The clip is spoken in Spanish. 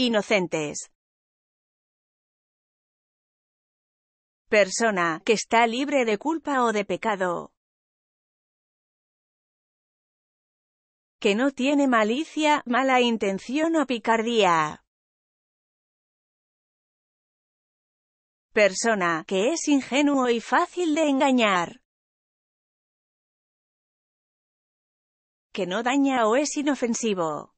inocentes. Persona que está libre de culpa o de pecado. Que no tiene malicia, mala intención o picardía. Persona que es ingenuo y fácil de engañar. Que no daña o es inofensivo.